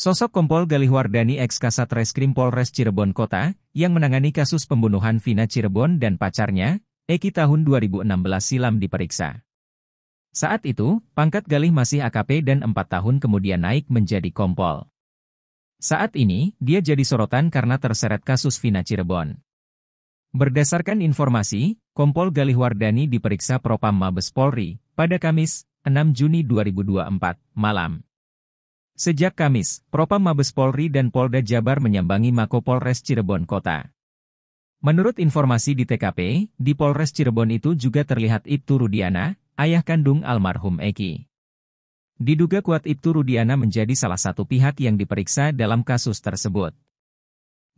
Sosok Kompol Galih Wardani ex Kasat Reskrim Polres Cirebon Kota, yang menangani kasus pembunuhan Vina Cirebon dan pacarnya, Eki tahun 2016 silam diperiksa. Saat itu, pangkat Galih masih AKP dan 4 tahun kemudian naik menjadi Kompol. Saat ini, dia jadi sorotan karena terseret kasus Vina Cirebon. Berdasarkan informasi, Kompol Galih Wardani diperiksa Propam Mabes Polri pada Kamis, 6 Juni 2024, malam. Sejak Kamis, Propam Mabes Polri dan Polda Jabar menyambangi Mako Polres Cirebon Kota. Menurut informasi di TKP, di Polres Cirebon itu juga terlihat Ibtu Rudiana, ayah kandung almarhum Eki. Diduga kuat Ibtu Rudiana menjadi salah satu pihak yang diperiksa dalam kasus tersebut.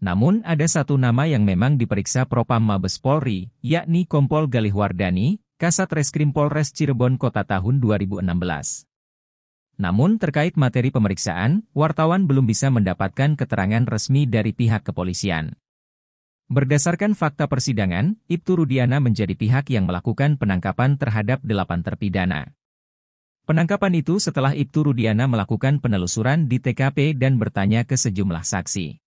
Namun ada satu nama yang memang diperiksa Propam Mabes Polri, yakni Kompol Galih Wardani, Kasat Reskrim Polres Cirebon Kota tahun 2016. Namun terkait materi pemeriksaan, wartawan belum bisa mendapatkan keterangan resmi dari pihak kepolisian. Berdasarkan fakta persidangan, Ibtu Rudiana menjadi pihak yang melakukan penangkapan terhadap delapan terpidana. Penangkapan itu setelah Ibtu Rudiana melakukan penelusuran di TKP dan bertanya ke sejumlah saksi.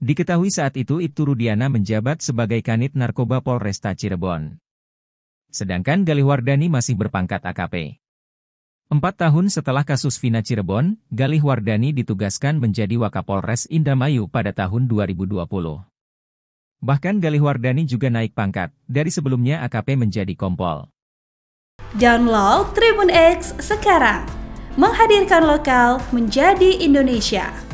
Diketahui saat itu Ibtu Rudiana menjabat sebagai Kanit Narkoba Polresta Cirebon. Sedangkan Galih Wardani masih berpangkat AKP. Empat tahun setelah kasus Vina Cirebon, Galih Wardani ditugaskan menjadi Wakapolres Indramayu pada tahun 2020. Bahkan Galih Wardani juga naik pangkat, dari sebelumnya AKP menjadi Kompol. Download Tribun X sekarang, menghadirkan lokal menjadi Indonesia.